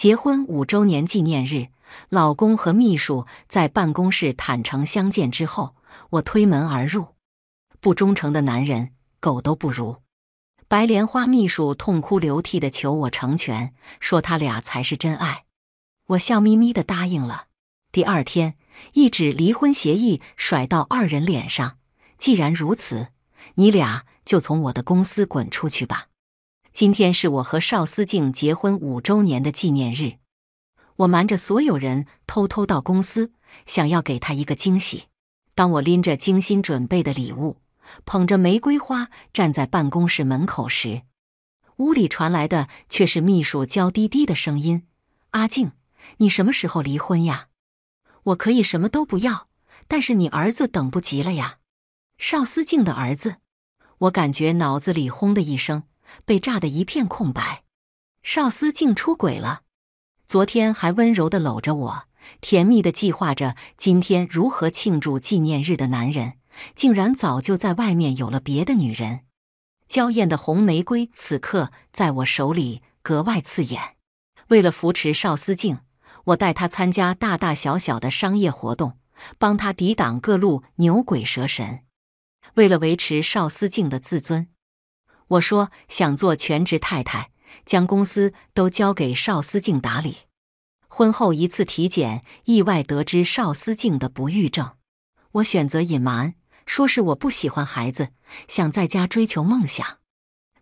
结婚五周年纪念日，老公和秘书在办公室坦诚相见之后，我推门而入。不忠诚的男人，狗都不如。白莲花秘书痛哭流涕的求我成全，说他俩才是真爱。我笑眯眯的答应了。第二天，一纸离婚协议甩到二人脸上。既然如此，你俩就从我的公司滚出去吧。今天是我和邵思静结婚五周年的纪念日，我瞒着所有人偷偷到公司，想要给她一个惊喜。当我拎着精心准备的礼物，捧着玫瑰花站在办公室门口时，屋里传来的却是秘书娇滴滴的声音：“阿静，你什么时候离婚呀？我可以什么都不要，但是你儿子等不及了呀。”邵思静的儿子，我感觉脑子里轰的一声。被炸得一片空白，邵思静出轨了。昨天还温柔地搂着我，甜蜜的计划着今天如何庆祝纪念日的男人，竟然早就在外面有了别的女人。娇艳的红玫瑰此刻在我手里格外刺眼。为了扶持邵思静，我带他参加大大小小的商业活动，帮他抵挡各路牛鬼蛇神。为了维持邵思静的自尊。我说想做全职太太，将公司都交给邵思静打理。婚后一次体检，意外得知邵思静的不育症，我选择隐瞒，说是我不喜欢孩子，想在家追求梦想。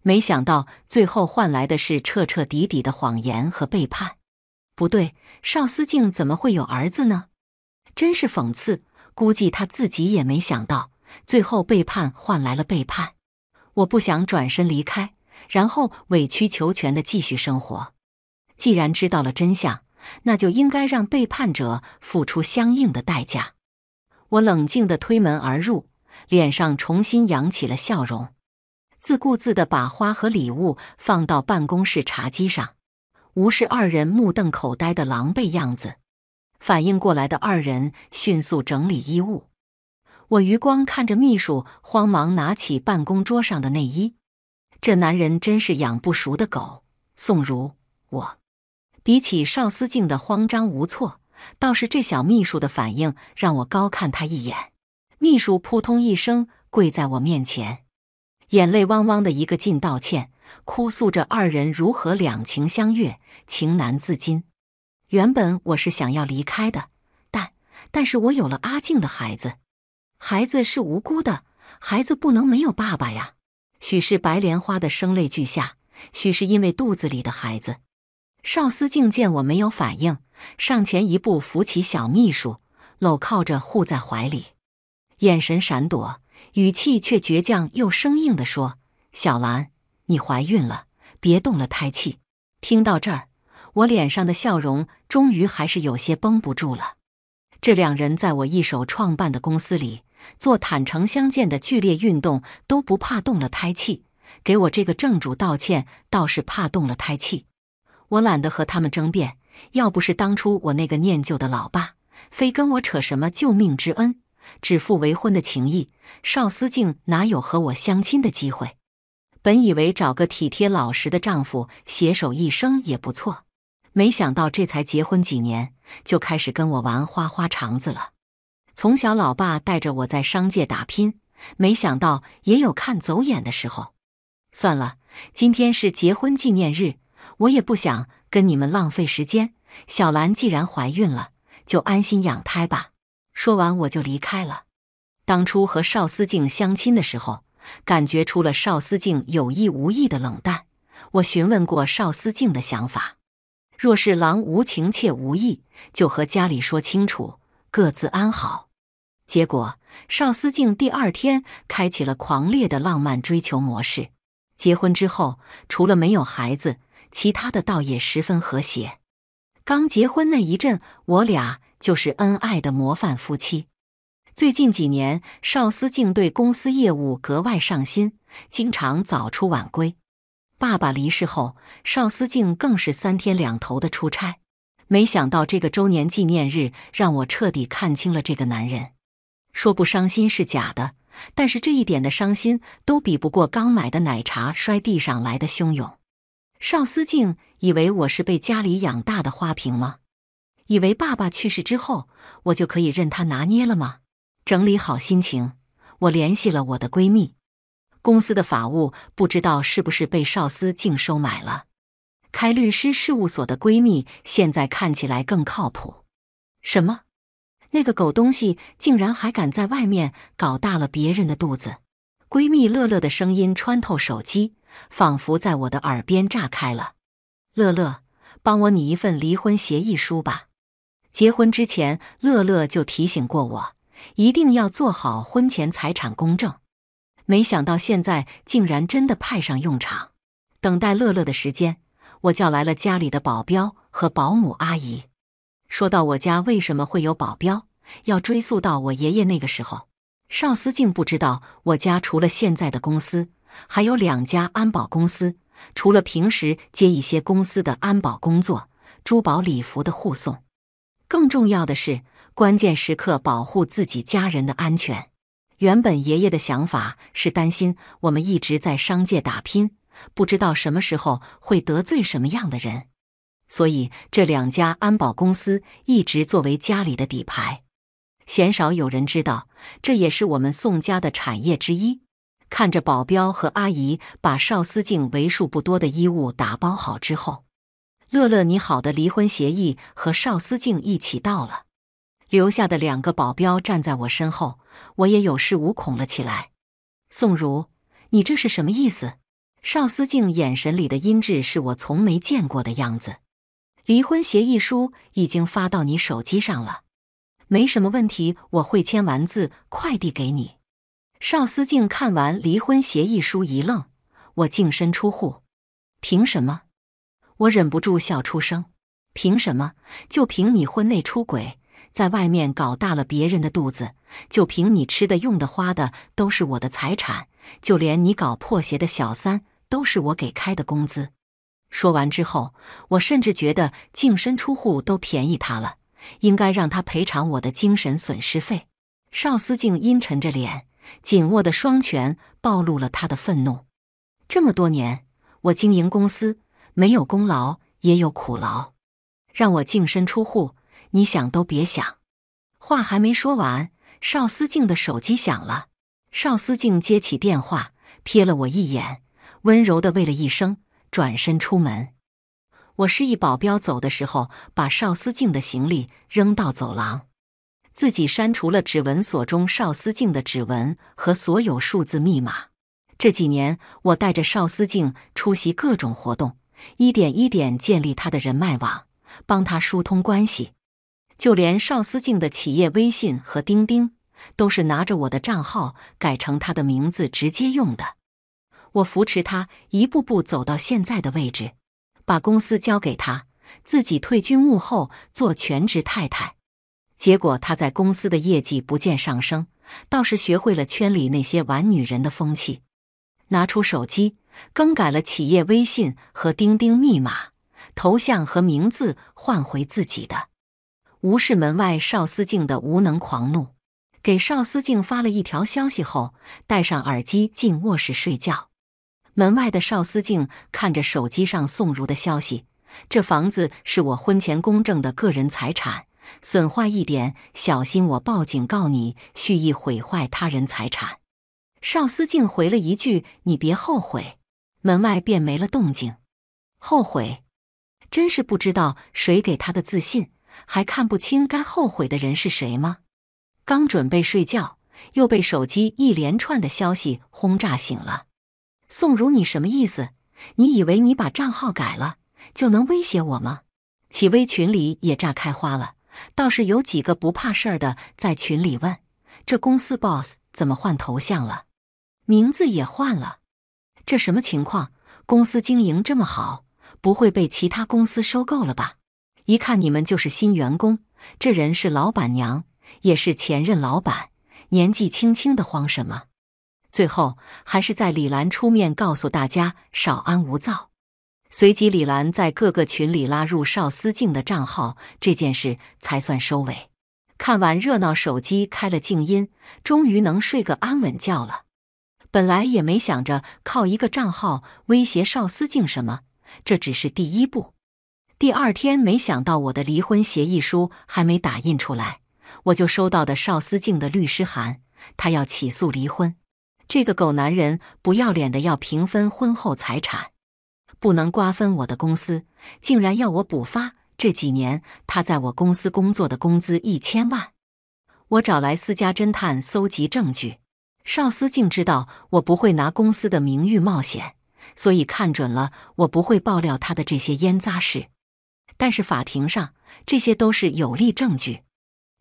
没想到最后换来的是彻彻底底的谎言和背叛。不对，邵思静怎么会有儿子呢？真是讽刺，估计他自己也没想到，最后背叛换来了背叛。我不想转身离开，然后委曲求全的继续生活。既然知道了真相，那就应该让背叛者付出相应的代价。我冷静的推门而入，脸上重新扬起了笑容，自顾自的把花和礼物放到办公室茶几上，无视二人目瞪口呆的狼狈样子。反应过来的二人迅速整理衣物。我余光看着秘书，慌忙拿起办公桌上的内衣。这男人真是养不熟的狗。宋如，我比起邵思静的慌张无措，倒是这小秘书的反应让我高看他一眼。秘书扑通一声跪在我面前，眼泪汪汪的一个劲道歉，哭诉着二人如何两情相悦，情难自禁。原本我是想要离开的，但，但是我有了阿静的孩子。孩子是无辜的，孩子不能没有爸爸呀！许是白莲花的声泪俱下，许是因为肚子里的孩子。邵思静见我没有反应，上前一步扶起小秘书，搂靠着护在怀里，眼神闪躲，语气却倔强又生硬的说：“小兰，你怀孕了，别动了胎气。”听到这儿，我脸上的笑容终于还是有些绷不住了。这两人在我一手创办的公司里。做坦诚相见的剧烈运动都不怕动了胎气，给我这个正主道歉倒是怕动了胎气。我懒得和他们争辩。要不是当初我那个念旧的老爸，非跟我扯什么救命之恩、指腹为婚的情谊，邵思静哪有和我相亲的机会？本以为找个体贴老实的丈夫携手一生也不错，没想到这才结婚几年就开始跟我玩花花肠子了。从小，老爸带着我在商界打拼，没想到也有看走眼的时候。算了，今天是结婚纪念日，我也不想跟你们浪费时间。小兰既然怀孕了，就安心养胎吧。说完，我就离开了。当初和邵思静相亲的时候，感觉出了邵思静有意无意的冷淡。我询问过邵思静的想法，若是郎无情妾无意，就和家里说清楚，各自安好。结果，邵思静第二天开启了狂烈的浪漫追求模式。结婚之后，除了没有孩子，其他的倒也十分和谐。刚结婚那一阵，我俩就是恩爱的模范夫妻。最近几年，邵思静对公司业务格外上心，经常早出晚归。爸爸离世后，邵思静更是三天两头的出差。没想到这个周年纪念日，让我彻底看清了这个男人。说不伤心是假的，但是这一点的伤心都比不过刚买的奶茶摔地上来的汹涌。邵思静以为我是被家里养大的花瓶吗？以为爸爸去世之后我就可以任他拿捏了吗？整理好心情，我联系了我的闺蜜。公司的法务不知道是不是被邵思静收买了。开律师事务所的闺蜜现在看起来更靠谱。什么？那个狗东西竟然还敢在外面搞大了别人的肚子！闺蜜乐乐的声音穿透手机，仿佛在我的耳边炸开了。乐乐，帮我拟一份离婚协议书吧。结婚之前，乐乐就提醒过我，一定要做好婚前财产公证。没想到现在竟然真的派上用场。等待乐乐的时间，我叫来了家里的保镖和保姆阿姨。说到我家为什么会有保镖，要追溯到我爷爷那个时候。邵思静不知道，我家除了现在的公司，还有两家安保公司。除了平时接一些公司的安保工作、珠宝礼服的护送，更重要的，是关键时刻保护自己家人的安全。原本爷爷的想法是担心我们一直在商界打拼，不知道什么时候会得罪什么样的人。所以这两家安保公司一直作为家里的底牌，鲜少有人知道。这也是我们宋家的产业之一。看着保镖和阿姨把邵思静为数不多的衣物打包好之后，乐乐，你好的离婚协议和邵思静一起到了。留下的两个保镖站在我身后，我也有恃无恐了起来。宋茹，你这是什么意思？邵思静眼神里的阴鸷是我从没见过的样子。离婚协议书已经发到你手机上了，没什么问题，我会签完字快递给你。邵思静看完离婚协议书一愣：“我净身出户，凭什么？”我忍不住笑出声：“凭什么？就凭你婚内出轨，在外面搞大了别人的肚子，就凭你吃的、用的、花的都是我的财产，就连你搞破鞋的小三都是我给开的工资。”说完之后，我甚至觉得净身出户都便宜他了，应该让他赔偿我的精神损失费。邵思静阴沉着脸，紧握的双拳暴露了他的愤怒。这么多年，我经营公司没有功劳也有苦劳，让我净身出户，你想都别想。话还没说完，邵思静的手机响了。邵思静接起电话，瞥了我一眼，温柔的喂了一声。转身出门，我示意保镖走的时候，把邵思静的行李扔到走廊，自己删除了指纹锁中邵思静的指纹和所有数字密码。这几年，我带着邵思静出席各种活动，一点一点建立他的人脉网，帮他疏通关系，就连邵思静的企业微信和钉钉，都是拿着我的账号改成他的名字直接用的。我扶持他一步步走到现在的位置，把公司交给他，自己退居幕后做全职太太。结果他在公司的业绩不见上升，倒是学会了圈里那些玩女人的风气。拿出手机，更改了企业微信和钉钉密码、头像和名字，换回自己的。无视门外邵思静的无能狂怒，给邵思静发了一条消息后，戴上耳机进卧室睡觉。门外的邵思静看着手机上宋如的消息：“这房子是我婚前公证的个人财产，损坏一点，小心我报警告你，蓄意毁坏他人财产。”邵思静回了一句：“你别后悔。”门外便没了动静。后悔？真是不知道谁给他的自信，还看不清该后悔的人是谁吗？刚准备睡觉，又被手机一连串的消息轰炸醒了。宋如，你什么意思？你以为你把账号改了就能威胁我吗？企微群里也炸开花了，倒是有几个不怕事儿的在群里问：这公司 boss 怎么换头像了？名字也换了，这什么情况？公司经营这么好，不会被其他公司收购了吧？一看你们就是新员工，这人是老板娘，也是前任老板，年纪轻轻的慌什么？最后还是在李兰出面告诉大家少安无躁。随即，李兰在各个群里拉入邵思静的账号，这件事才算收尾。看完热闹，手机开了静音，终于能睡个安稳觉了。本来也没想着靠一个账号威胁邵思静什么，这只是第一步。第二天，没想到我的离婚协议书还没打印出来，我就收到的邵思静的律师函，他要起诉离婚。这个狗男人不要脸的要平分婚后财产，不能瓜分我的公司，竟然要我补发这几年他在我公司工作的工资一千万。我找来私家侦探搜集证据，邵思竟知道我不会拿公司的名誉冒险，所以看准了我不会爆料他的这些烟臜事。但是法庭上这些都是有力证据，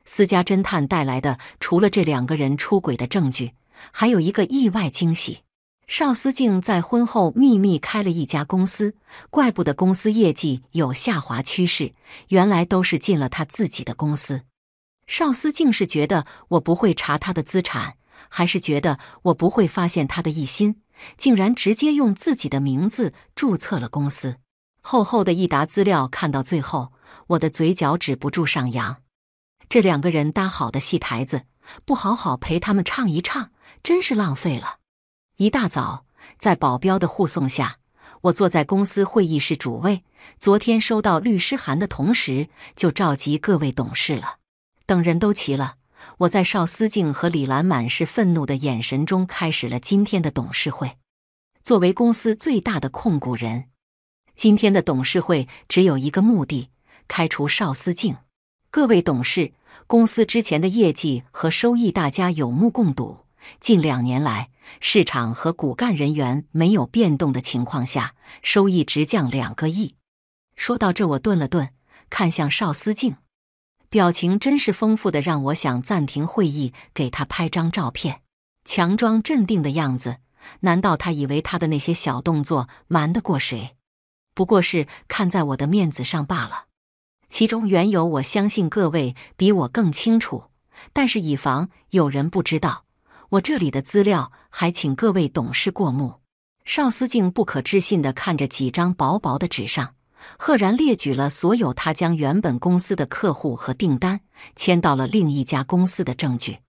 私家侦探带来的除了这两个人出轨的证据。还有一个意外惊喜，邵思静在婚后秘密开了一家公司，怪不得公司业绩有下滑趋势，原来都是进了他自己的公司。邵思静是觉得我不会查他的资产，还是觉得我不会发现他的一心，竟然直接用自己的名字注册了公司。厚厚的一沓资料看到最后，我的嘴角止不住上扬。这两个人搭好的戏台子，不好好陪他们唱一唱。真是浪费了！一大早，在保镖的护送下，我坐在公司会议室主位。昨天收到律师函的同时，就召集各位董事了。等人都齐了，我在邵思静和李兰满是愤怒的眼神中，开始了今天的董事会。作为公司最大的控股人，今天的董事会只有一个目的：开除邵思静。各位董事，公司之前的业绩和收益，大家有目共睹。近两年来，市场和骨干人员没有变动的情况下，收益直降两个亿。说到这，我顿了顿，看向邵思静，表情真是丰富，的让我想暂停会议，给他拍张照片。强装镇定的样子，难道他以为他的那些小动作瞒得过谁？不过是看在我的面子上罢了。其中缘由，我相信各位比我更清楚，但是以防有人不知道。我这里的资料，还请各位董事过目。邵思静不可置信地看着几张薄薄的纸上，赫然列举了所有他将原本公司的客户和订单签到了另一家公司的证据。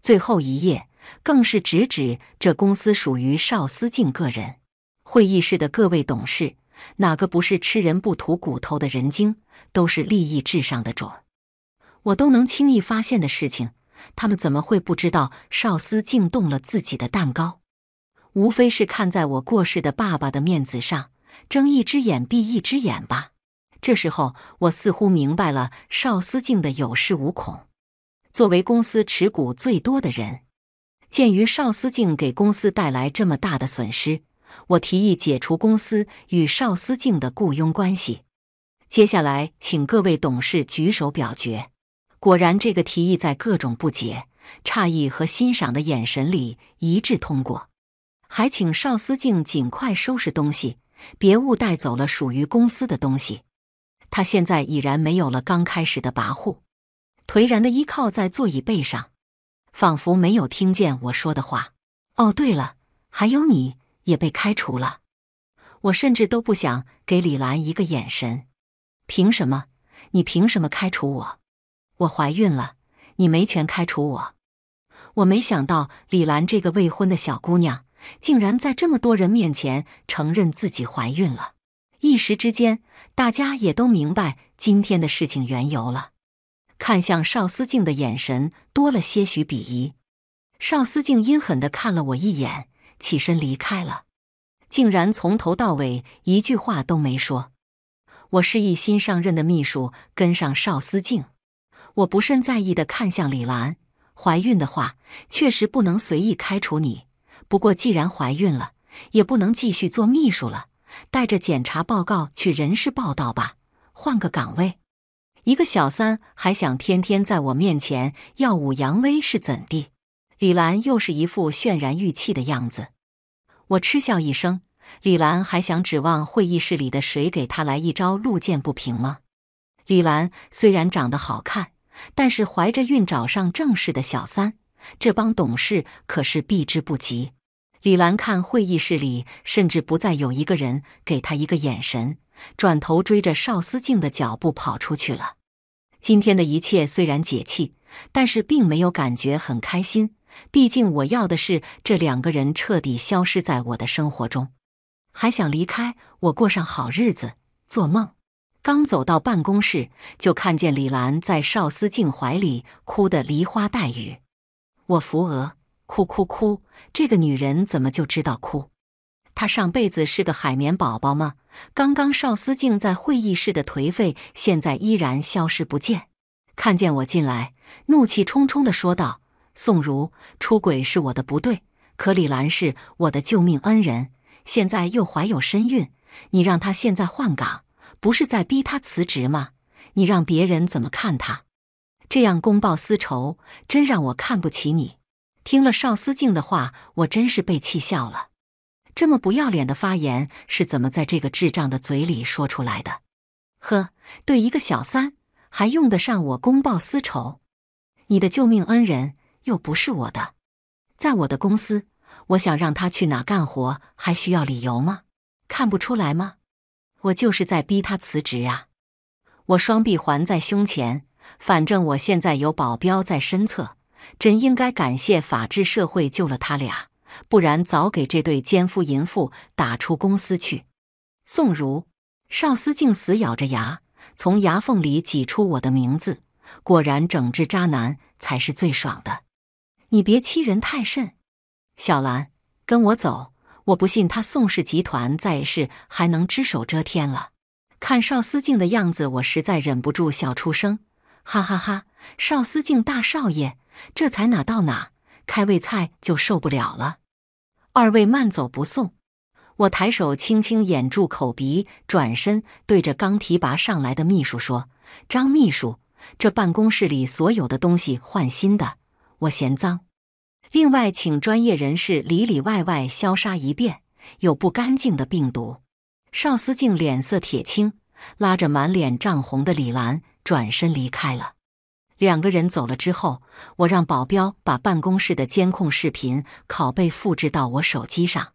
最后一页更是直指这公司属于邵思静个人。会议室的各位董事，哪个不是吃人不吐骨头的人精？都是利益至上的种我都能轻易发现的事情。他们怎么会不知道少司静动了自己的蛋糕？无非是看在我过世的爸爸的面子上，睁一只眼闭一只眼吧。这时候，我似乎明白了少司静的有恃无恐。作为公司持股最多的人，鉴于少司静给公司带来这么大的损失，我提议解除公司与少司静的雇佣关系。接下来，请各位董事举手表决。果然，这个提议在各种不解、诧异和欣赏的眼神里一致通过。还请邵思静尽快收拾东西，别误带走了属于公司的东西。他现在已然没有了刚开始的跋扈，颓然的依靠在座椅背上，仿佛没有听见我说的话。哦，对了，还有你也被开除了。我甚至都不想给李兰一个眼神。凭什么？你凭什么开除我？我怀孕了，你没权开除我。我没想到李兰这个未婚的小姑娘，竟然在这么多人面前承认自己怀孕了。一时之间，大家也都明白今天的事情缘由了。看向邵思静的眼神多了些许鄙夷。邵思静阴狠的看了我一眼，起身离开了，竟然从头到尾一句话都没说。我示意新上任的秘书跟上邵思静。我不甚在意的看向李兰，怀孕的话确实不能随意开除你。不过既然怀孕了，也不能继续做秘书了，带着检查报告去人事报道吧，换个岗位。一个小三还想天天在我面前耀武扬威是怎地？李兰又是一副渲然欲泣的样子。我嗤笑一声，李兰还想指望会议室里的谁给她来一招路见不平吗？李兰虽然长得好看。但是怀着孕找上正式的小三，这帮董事可是避之不及。李兰看会议室里甚至不再有一个人给她一个眼神，转头追着邵思静的脚步跑出去了。今天的一切虽然解气，但是并没有感觉很开心。毕竟我要的是这两个人彻底消失在我的生活中，还想离开我过上好日子，做梦。刚走到办公室，就看见李兰在邵思静怀里哭得梨花带雨。我扶额，哭哭哭！这个女人怎么就知道哭？她上辈子是个海绵宝宝吗？刚刚邵思静在会议室的颓废，现在依然消失不见。看见我进来，怒气冲冲的说道：“宋如，出轨是我的不对，可李兰是我的救命恩人，现在又怀有身孕，你让她现在换岗？”不是在逼他辞职吗？你让别人怎么看他？这样公报私仇，真让我看不起你。听了邵思静的话，我真是被气笑了。这么不要脸的发言，是怎么在这个智障的嘴里说出来的？呵，对一个小三还用得上我公报私仇？你的救命恩人又不是我的。在我的公司，我想让他去哪干活，还需要理由吗？看不出来吗？我就是在逼他辞职啊！我双臂环在胸前，反正我现在有保镖在身侧，真应该感谢法治社会救了他俩，不然早给这对奸夫淫妇打出公司去。宋如邵思静死咬着牙，从牙缝里挤出我的名字。果然整治渣男才是最爽的。你别欺人太甚，小兰，跟我走。我不信他宋氏集团在世还能只手遮天了。看邵思静的样子，我实在忍不住笑出声，哈哈哈！邵思静大少爷，这才哪到哪，开胃菜就受不了了。二位慢走不送。我抬手轻轻掩住口鼻，转身对着刚提拔上来的秘书说：“张秘书，这办公室里所有的东西换新的，我嫌脏。”另外，请专业人士里里外外消杀一遍，有不干净的病毒。邵思静脸色铁青，拉着满脸涨红的李兰转身离开了。两个人走了之后，我让保镖把办公室的监控视频拷贝复制到我手机上。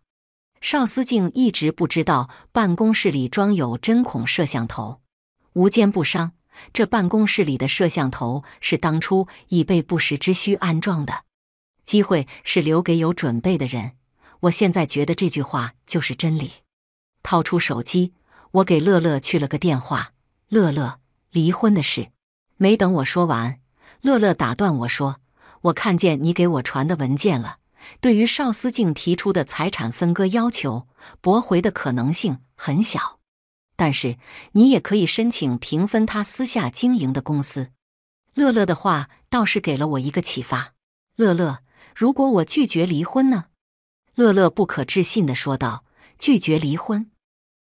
邵思静一直不知道办公室里装有针孔摄像头，无奸不商，这办公室里的摄像头是当初以备不时之需安装的。机会是留给有准备的人。我现在觉得这句话就是真理。掏出手机，我给乐乐去了个电话。乐乐，离婚的事。没等我说完，乐乐打断我说：“我看见你给我传的文件了。对于邵思静提出的财产分割要求，驳回的可能性很小。但是你也可以申请平分他私下经营的公司。”乐乐的话倒是给了我一个启发。乐乐。如果我拒绝离婚呢？乐乐不可置信地说道：“拒绝离婚，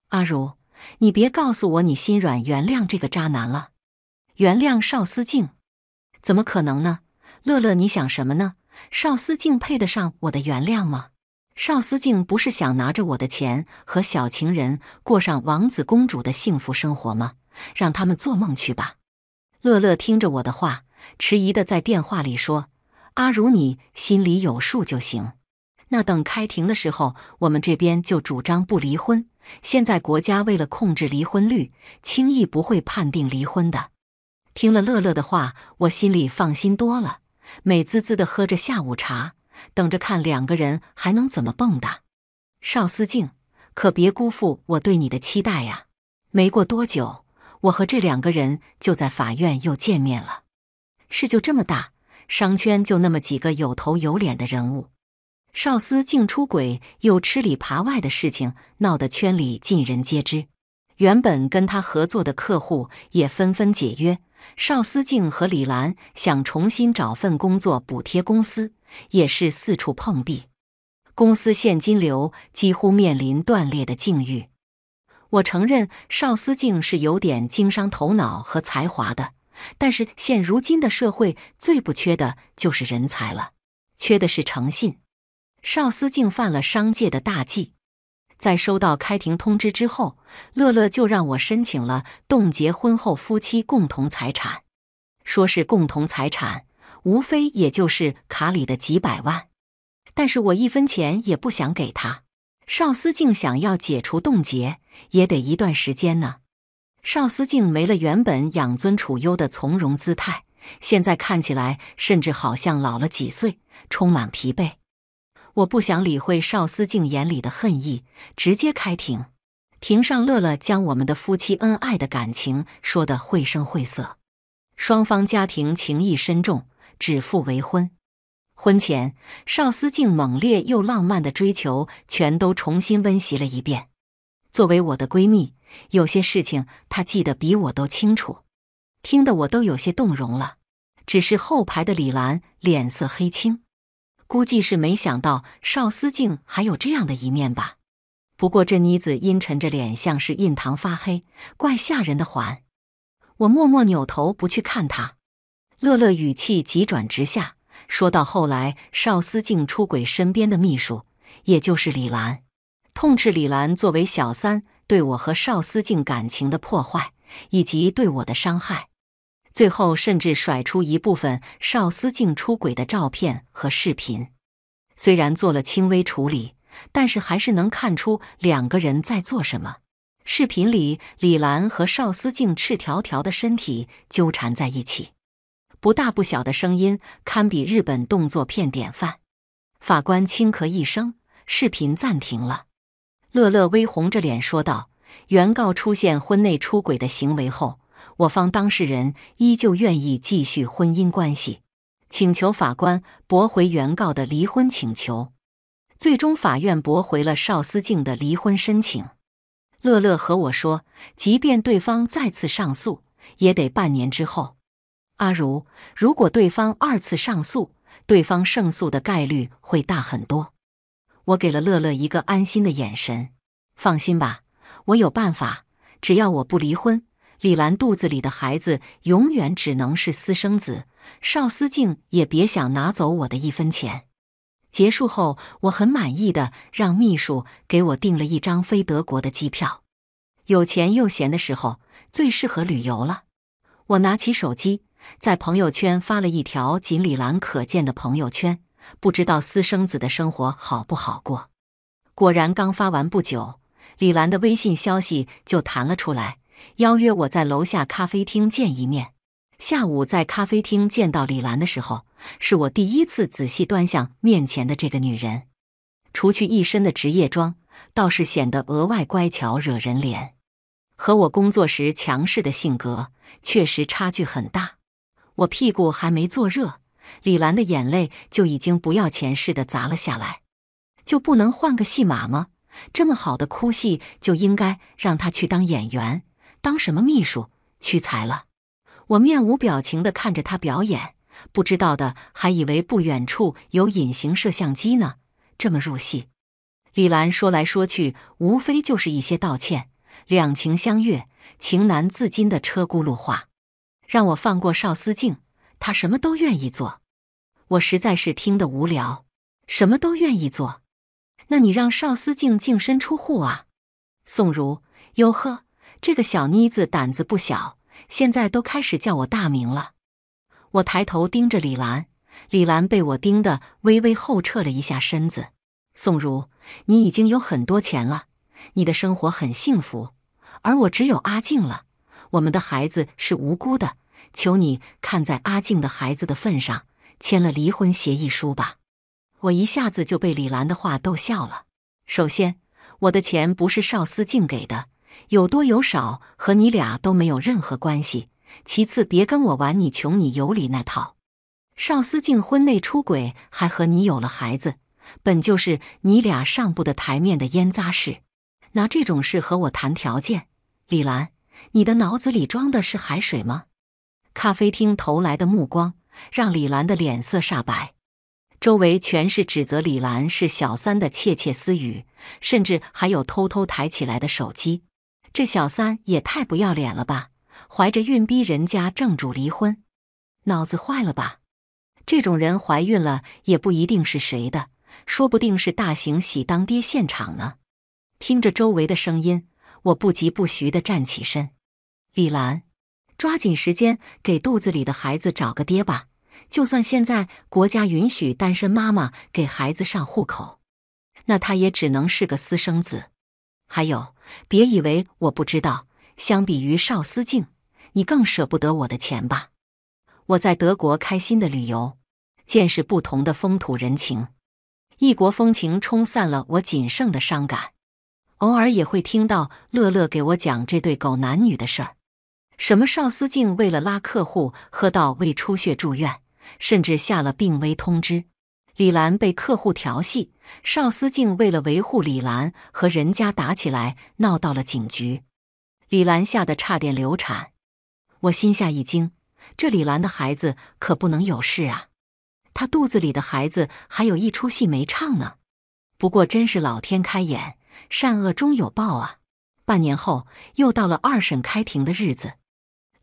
阿如，你别告诉我你心软，原谅这个渣男了，原谅邵思静？怎么可能呢？乐乐，你想什么呢？邵思静配得上我的原谅吗？邵思静不是想拿着我的钱和小情人过上王子公主的幸福生活吗？让他们做梦去吧！”乐乐听着我的话，迟疑的在电话里说。阿如，你心里有数就行。那等开庭的时候，我们这边就主张不离婚。现在国家为了控制离婚率，轻易不会判定离婚的。听了乐乐的话，我心里放心多了，美滋滋的喝着下午茶，等着看两个人还能怎么蹦跶。邵思静，可别辜负我对你的期待呀！没过多久，我和这两个人就在法院又见面了。事就这么大。商圈就那么几个有头有脸的人物，邵思静出轨又吃里扒外的事情闹得圈里尽人皆知。原本跟他合作的客户也纷纷解约。邵思静和李兰想重新找份工作补贴公司，也是四处碰壁。公司现金流几乎面临断裂的境遇。我承认，邵思静是有点经商头脑和才华的。但是现如今的社会最不缺的就是人才了，缺的是诚信。邵思静犯了商界的大忌，在收到开庭通知之后，乐乐就让我申请了冻结婚后夫妻共同财产。说是共同财产，无非也就是卡里的几百万，但是我一分钱也不想给他。邵思静想要解除冻结，也得一段时间呢。邵思静没了原本养尊处优的从容姿态，现在看起来甚至好像老了几岁，充满疲惫。我不想理会邵思静眼里的恨意，直接开庭。庭上，乐乐将我们的夫妻恩爱的感情说得绘声绘色。双方家庭情谊深重，指腹为婚。婚前，邵思静猛烈又浪漫的追求，全都重新温习了一遍。作为我的闺蜜。有些事情他记得比我都清楚，听得我都有些动容了。只是后排的李兰脸色黑青，估计是没想到邵思静还有这样的一面吧。不过这妮子阴沉着脸，像是印堂发黑，怪吓人的。还我默默扭头不去看她。乐乐语气急转直下，说到后来，邵思静出轨身边的秘书，也就是李兰，痛斥李兰作为小三。对我和邵思静感情的破坏，以及对我的伤害，最后甚至甩出一部分邵思静出轨的照片和视频。虽然做了轻微处理，但是还是能看出两个人在做什么。视频里，李兰和邵思静赤条条的身体纠缠在一起，不大不小的声音，堪比日本动作片典范。法官轻咳一声，视频暂停了。乐乐微红着脸说道：“原告出现婚内出轨的行为后，我方当事人依旧愿意继续婚姻关系，请求法官驳回原告的离婚请求。”最终，法院驳回了邵思静的离婚申请。乐乐和我说：“即便对方再次上诉，也得半年之后。”阿如，如果对方二次上诉，对方胜诉的概率会大很多。我给了乐乐一个安心的眼神。放心吧，我有办法。只要我不离婚，李兰肚子里的孩子永远只能是私生子。邵思静也别想拿走我的一分钱。结束后，我很满意的让秘书给我订了一张飞德国的机票。有钱又闲的时候，最适合旅游了。我拿起手机，在朋友圈发了一条仅李兰可见的朋友圈。不知道私生子的生活好不好过。果然，刚发完不久，李兰的微信消息就弹了出来，邀约我在楼下咖啡厅见一面。下午在咖啡厅见到李兰的时候，是我第一次仔细端详面前的这个女人。除去一身的职业装，倒是显得额外乖巧，惹人怜。和我工作时强势的性格确实差距很大。我屁股还没坐热。李兰的眼泪就已经不要钱似的砸了下来，就不能换个戏码吗？这么好的哭戏就应该让她去当演员，当什么秘书，屈才了。我面无表情地看着她表演，不知道的还以为不远处有隐形摄像机呢。这么入戏，李兰说来说去，无非就是一些道歉、两情相悦、情难自禁的车轱辘话，让我放过邵思静。他什么都愿意做，我实在是听得无聊。什么都愿意做，那你让邵思静净身出户啊？宋如，哟呵，这个小妮子胆子不小，现在都开始叫我大名了。我抬头盯着李兰，李兰被我盯得微微后撤了一下身子。宋如，你已经有很多钱了，你的生活很幸福，而我只有阿静了。我们的孩子是无辜的。求你看在阿静的孩子的份上，签了离婚协议书吧。我一下子就被李兰的话逗笑了。首先，我的钱不是邵思静给的，有多有少和你俩都没有任何关系。其次，别跟我玩你穷你有理那套。邵思静婚内出轨还和你有了孩子，本就是你俩上不得台面的烟臜事，拿这种事和我谈条件，李兰，你的脑子里装的是海水吗？咖啡厅投来的目光让李兰的脸色煞白，周围全是指责李兰是小三的窃窃私语，甚至还有偷偷抬起来的手机。这小三也太不要脸了吧！怀着孕逼人家正主离婚，脑子坏了吧？这种人怀孕了也不一定是谁的，说不定是大型喜当爹现场呢。听着周围的声音，我不疾不徐的站起身，李兰。抓紧时间给肚子里的孩子找个爹吧！就算现在国家允许单身妈妈给孩子上户口，那他也只能是个私生子。还有，别以为我不知道，相比于邵思静，你更舍不得我的钱吧？我在德国开心的旅游，见识不同的风土人情，异国风情冲散了我仅剩的伤感。偶尔也会听到乐乐给我讲这对狗男女的事儿。什么？邵思静为了拉客户喝到胃出血住院，甚至下了病危通知。李兰被客户调戏，邵思静为了维护李兰和人家打起来，闹到了警局。李兰吓得差点流产。我心下一惊，这李兰的孩子可不能有事啊，她肚子里的孩子还有一出戏没唱呢。不过真是老天开眼，善恶终有报啊。半年后又到了二审开庭的日子。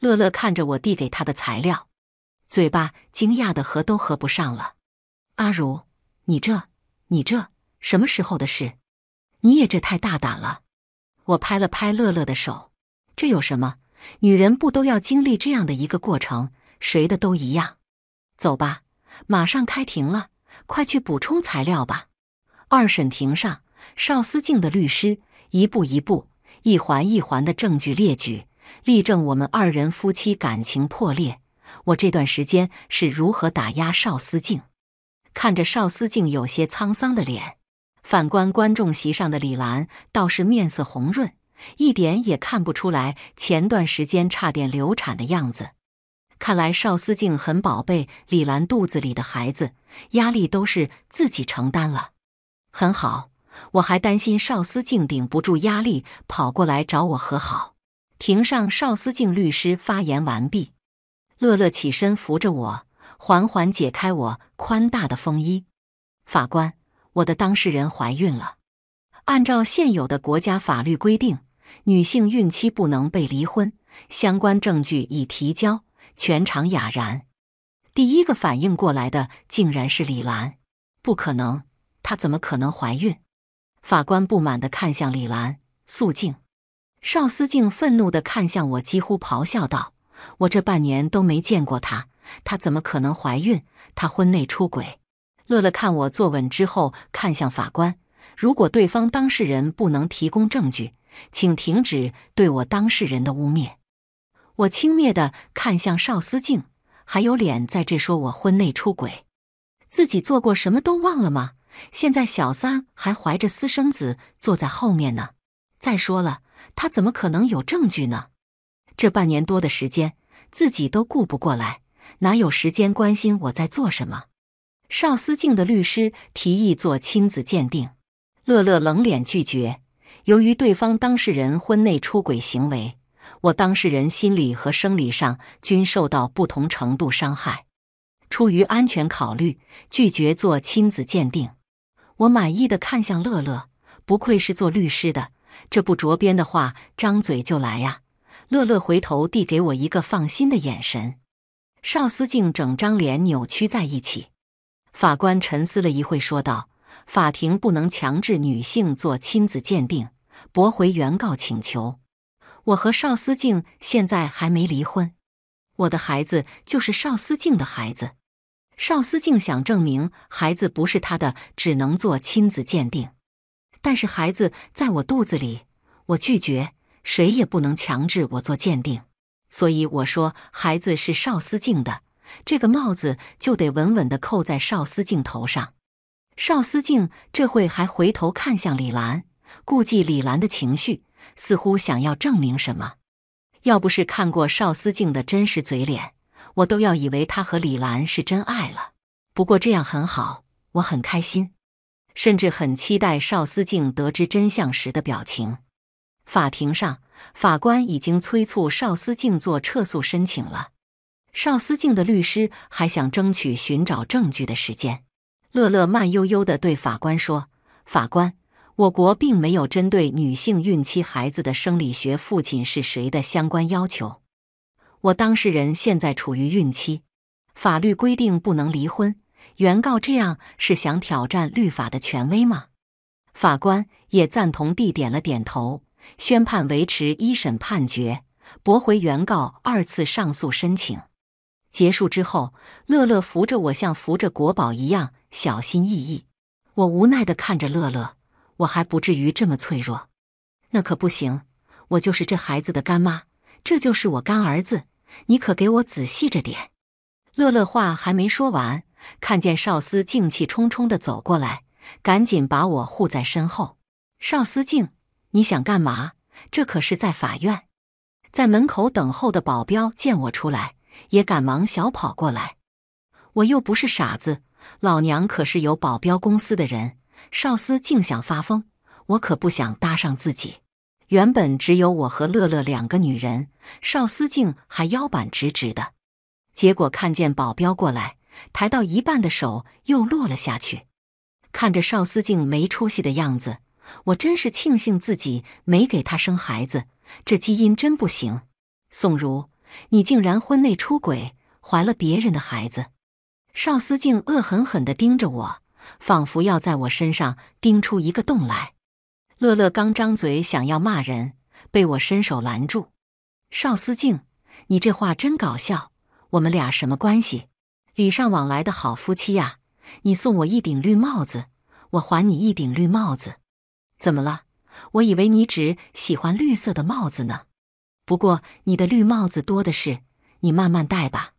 乐乐看着我递给他的材料，嘴巴惊讶的合都合不上了。阿如，你这，你这什么时候的事？你也这太大胆了。我拍了拍乐乐的手，这有什么？女人不都要经历这样的一个过程？谁的都一样。走吧，马上开庭了，快去补充材料吧。二审庭上，邵思静的律师一步一步、一环一环的证据列举。力证我们二人夫妻感情破裂，我这段时间是如何打压邵思静？看着邵思静有些沧桑的脸，反观观众席上的李兰倒是面色红润，一点也看不出来前段时间差点流产的样子。看来邵思静很宝贝李兰肚子里的孩子，压力都是自己承担了。很好，我还担心邵思静顶不住压力跑过来找我和好。庭上，邵思静律师发言完毕。乐乐起身扶着我，缓缓解开我宽大的风衣。法官，我的当事人怀孕了。按照现有的国家法律规定，女性孕期不能被离婚。相关证据已提交。全场哑然。第一个反应过来的，竟然是李兰。不可能，她怎么可能怀孕？法官不满的看向李兰，肃静。邵思静愤怒地看向我，几乎咆哮道：“我这半年都没见过她，她怎么可能怀孕？她婚内出轨！”乐乐看我坐稳之后，看向法官：“如果对方当事人不能提供证据，请停止对我当事人的污蔑。”我轻蔑地看向邵思静：“还有脸在这说我婚内出轨？自己做过什么都忘了吗？现在小三还怀着私生子坐在后面呢。再说了。”他怎么可能有证据呢？这半年多的时间，自己都顾不过来，哪有时间关心我在做什么？邵思静的律师提议做亲子鉴定，乐乐冷脸拒绝。由于对方当事人婚内出轨行为，我当事人心理和生理上均受到不同程度伤害，出于安全考虑，拒绝做亲子鉴定。我满意的看向乐乐，不愧是做律师的。这不着边的话，张嘴就来呀！乐乐回头递给我一个放心的眼神。邵思静整张脸扭曲在一起。法官沉思了一会，说道：“法庭不能强制女性做亲子鉴定，驳回原告请求。我和邵思静现在还没离婚，我的孩子就是邵思静的孩子。邵思静想证明孩子不是他的，只能做亲子鉴定。”但是孩子在我肚子里，我拒绝，谁也不能强制我做鉴定。所以我说，孩子是邵思静的，这个帽子就得稳稳的扣在邵思静头上。邵思静这会还回头看向李兰，顾忌李兰的情绪，似乎想要证明什么。要不是看过邵思静的真实嘴脸，我都要以为他和李兰是真爱了。不过这样很好，我很开心。甚至很期待邵思静得知真相时的表情。法庭上，法官已经催促邵思静做撤诉申请了。邵思静的律师还想争取寻找证据的时间。乐乐慢悠悠地对法官说：“法官，我国并没有针对女性孕期孩子的生理学父亲是谁的相关要求。我当事人现在处于孕期，法律规定不能离婚。”原告这样是想挑战律法的权威吗？法官也赞同地点了点头，宣判维持一审判决，驳回原告二次上诉申请。结束之后，乐乐扶着我，像扶着国宝一样小心翼翼。我无奈的看着乐乐，我还不至于这么脆弱。那可不行，我就是这孩子的干妈，这就是我干儿子，你可给我仔细着点。乐乐话还没说完。看见邵斯静气冲冲地走过来，赶紧把我护在身后。邵斯静，你想干嘛？这可是在法院。在门口等候的保镖见我出来，也赶忙小跑过来。我又不是傻子，老娘可是有保镖公司的人。邵斯静想发疯，我可不想搭上自己。原本只有我和乐乐两个女人，邵斯静还腰板直直的，结果看见保镖过来。抬到一半的手又落了下去，看着邵思静没出息的样子，我真是庆幸自己没给他生孩子，这基因真不行。宋如，你竟然婚内出轨，怀了别人的孩子！邵思静恶狠狠地盯着我，仿佛要在我身上盯出一个洞来。乐乐刚张嘴想要骂人，被我伸手拦住。邵思静，你这话真搞笑，我们俩什么关系？礼尚往来的好夫妻呀，你送我一顶绿帽子，我还你一顶绿帽子。怎么了？我以为你只喜欢绿色的帽子呢。不过你的绿帽子多的是，你慢慢戴吧。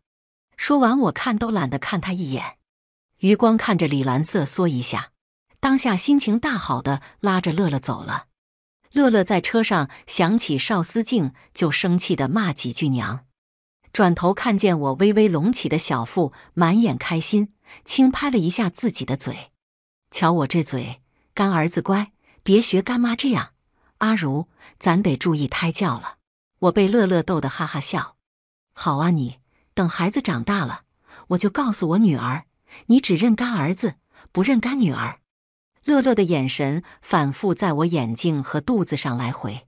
说完，我看都懒得看他一眼，余光看着李兰瑟缩一下。当下心情大好的拉着乐乐走了。乐乐在车上想起邵思静，就生气的骂几句娘。转头看见我微微隆起的小腹，满眼开心，轻拍了一下自己的嘴，瞧我这嘴，干儿子乖，别学干妈这样。阿如，咱得注意胎教了。我被乐乐逗得哈哈笑。好啊，你等孩子长大了，我就告诉我女儿，你只认干儿子，不认干女儿。乐乐的眼神反复在我眼睛和肚子上来回，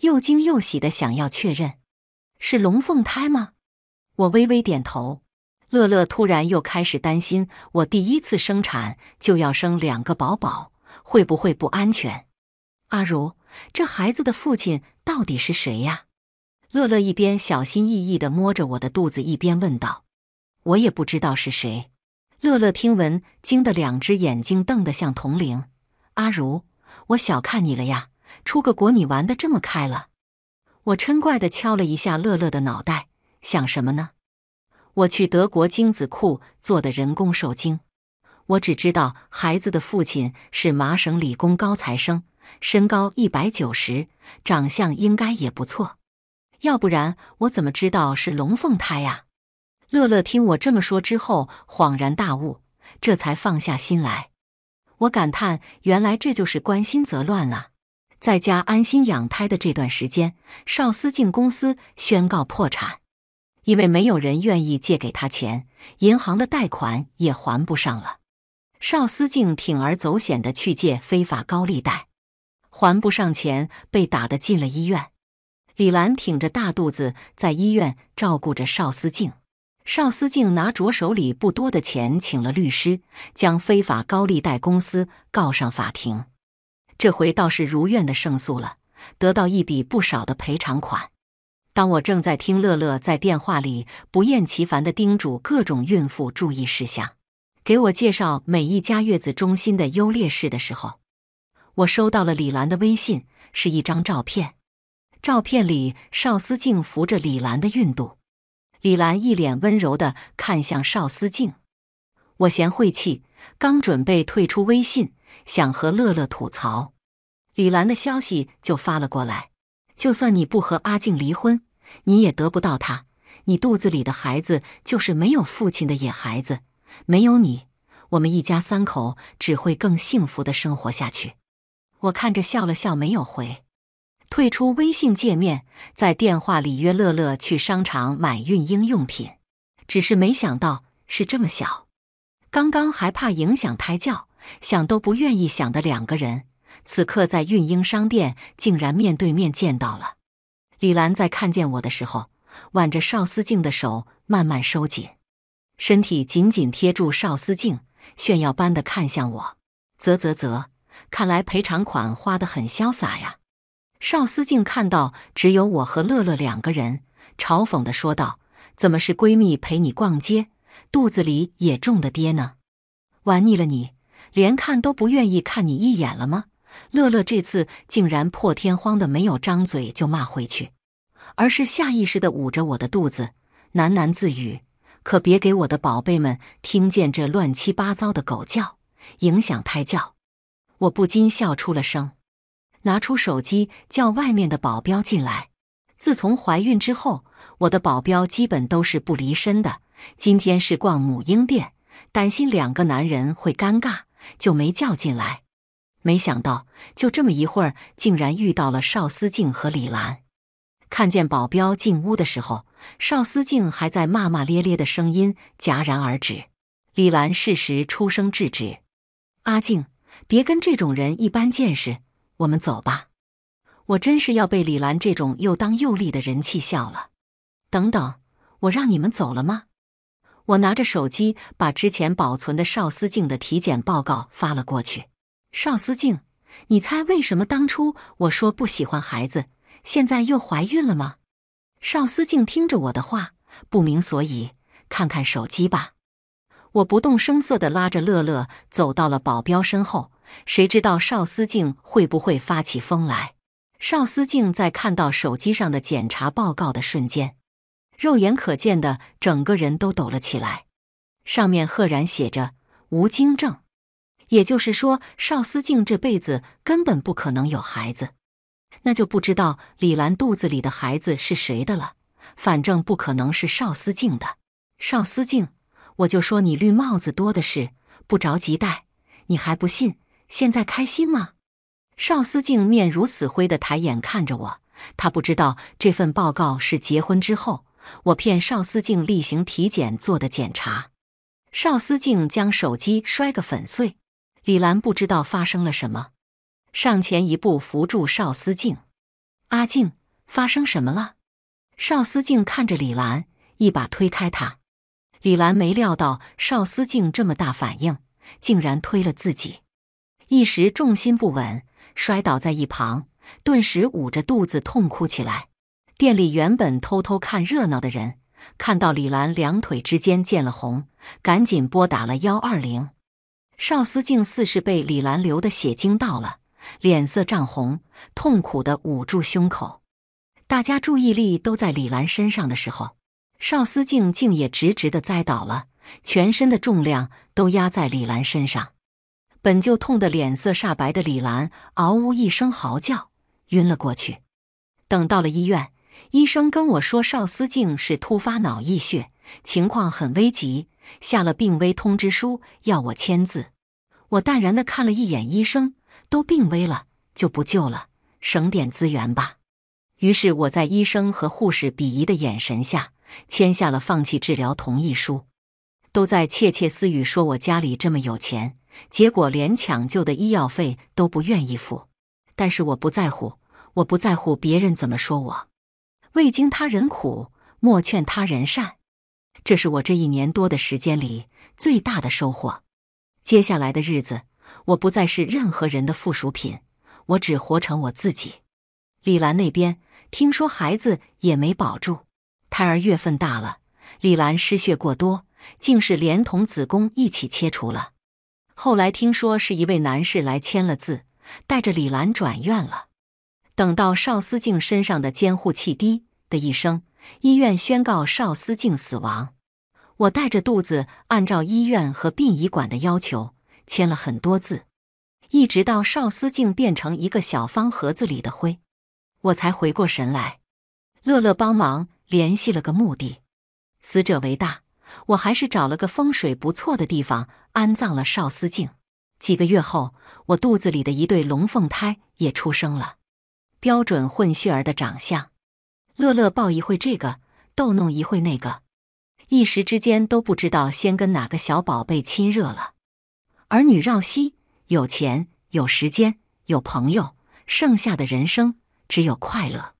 又惊又喜的想要确认。是龙凤胎吗？我微微点头。乐乐突然又开始担心，我第一次生产就要生两个宝宝，会不会不安全？阿如，这孩子的父亲到底是谁呀？乐乐一边小心翼翼的摸着我的肚子，一边问道。我也不知道是谁。乐乐听闻，惊得两只眼睛瞪得像铜铃。阿如，我小看你了呀，出个国你玩的这么开了。我嗔怪的敲了一下乐乐的脑袋，想什么呢？我去德国精子库做的人工受精，我只知道孩子的父亲是麻省理工高材生，身高一百九十，长相应该也不错，要不然我怎么知道是龙凤胎呀？乐乐听我这么说之后，恍然大悟，这才放下心来。我感叹，原来这就是关心则乱啊！在家安心养胎的这段时间，邵思静公司宣告破产，因为没有人愿意借给他钱，银行的贷款也还不上了。邵思静铤而走险的去借非法高利贷，还不上钱被打的进了医院。李兰挺着大肚子在医院照顾着邵思静，邵思静拿着手里不多的钱请了律师，将非法高利贷公司告上法庭。这回倒是如愿的胜诉了，得到一笔不少的赔偿款。当我正在听乐乐在电话里不厌其烦的叮嘱各种孕妇注意事项，给我介绍每一家月子中心的优劣势的时候，我收到了李兰的微信，是一张照片。照片里邵思静扶着李兰的孕肚，李兰一脸温柔的看向邵思静。我嫌晦气。刚准备退出微信，想和乐乐吐槽，李兰的消息就发了过来。就算你不和阿静离婚，你也得不到他。你肚子里的孩子就是没有父亲的野孩子。没有你，我们一家三口只会更幸福的生活下去。我看着笑了笑，没有回。退出微信界面，在电话里约乐乐去商场买孕婴用品。只是没想到是这么小。刚刚还怕影响胎教，想都不愿意想的两个人，此刻在孕婴商店竟然面对面见到了。李兰在看见我的时候，挽着邵思静的手慢慢收紧，身体紧紧贴住邵思静，炫耀般的看向我。啧啧啧，看来赔偿款花得很潇洒呀。邵思静看到只有我和乐乐两个人，嘲讽的说道：“怎么是闺蜜陪你逛街？”肚子里也种的爹呢，玩腻了你，连看都不愿意看你一眼了吗？乐乐这次竟然破天荒的没有张嘴就骂回去，而是下意识的捂着我的肚子，喃喃自语：“可别给我的宝贝们听见这乱七八糟的狗叫，影响胎教。”我不禁笑出了声，拿出手机叫外面的保镖进来。自从怀孕之后，我的保镖基本都是不离身的。今天是逛母婴店，担心两个男人会尴尬，就没叫进来。没想到就这么一会儿，竟然遇到了邵思静和李兰。看见保镖进屋的时候，邵思静还在骂骂咧咧的声音戛然而止，李兰适时出声制止：“阿静，别跟这种人一般见识，我们走吧。”我真是要被李兰这种又当又立的人气笑了。等等，我让你们走了吗？我拿着手机，把之前保存的邵思静的体检报告发了过去。邵思静，你猜为什么当初我说不喜欢孩子，现在又怀孕了吗？邵思静听着我的话，不明所以，看看手机吧。我不动声色的拉着乐乐走到了保镖身后。谁知道邵思静会不会发起疯来？邵思静在看到手机上的检查报告的瞬间。肉眼可见的，整个人都抖了起来。上面赫然写着“无精症”，也就是说，邵思静这辈子根本不可能有孩子。那就不知道李兰肚子里的孩子是谁的了。反正不可能是邵思静的。邵思静，我就说你绿帽子多的是，不着急戴，你还不信？现在开心吗？邵思静面如死灰的抬眼看着我，他不知道这份报告是结婚之后。我骗邵思静例行体检做的检查，邵思静将手机摔个粉碎。李兰不知道发生了什么，上前一步扶住邵思静。阿静，发生什么了？邵思静看着李兰，一把推开她。李兰没料到邵思静这么大反应，竟然推了自己，一时重心不稳，摔倒在一旁，顿时捂着肚子痛哭起来。店里原本偷偷看热闹的人，看到李兰两腿之间见了红，赶紧拨打了幺二零。邵思静似是被李兰流的血惊到了，脸色涨红，痛苦的捂住胸口。大家注意力都在李兰身上的时候，邵思静竟也直直的栽倒了，全身的重量都压在李兰身上。本就痛得脸色煞白的李兰，嗷呜一声嚎叫，晕了过去。等到了医院。医生跟我说，邵思静是突发脑溢血，情况很危急，下了病危通知书，要我签字。我淡然的看了一眼医生，都病危了，就不救了，省点资源吧。于是我在医生和护士鄙夷的眼神下，签下了放弃治疗同意书。都在窃窃私语说我家里这么有钱，结果连抢救的医药费都不愿意付。但是我不在乎，我不在乎别人怎么说我。未经他人苦，莫劝他人善。这是我这一年多的时间里最大的收获。接下来的日子，我不再是任何人的附属品，我只活成我自己。李兰那边听说孩子也没保住，胎儿月份大了，李兰失血过多，竟是连同子宫一起切除了。后来听说是一位男士来签了字，带着李兰转院了。等到邵思静身上的监护器滴的一声，医院宣告邵思静死亡。我带着肚子，按照医院和殡仪馆的要求签了很多字，一直到邵思静变成一个小方盒子里的灰，我才回过神来。乐乐帮忙联系了个墓地，死者为大，我还是找了个风水不错的地方安葬了邵思静。几个月后，我肚子里的一对龙凤胎也出生了。标准混血儿的长相，乐乐抱一会这个，逗弄一会那个，一时之间都不知道先跟哪个小宝贝亲热了。儿女绕膝，有钱有时间有朋友，剩下的人生只有快乐。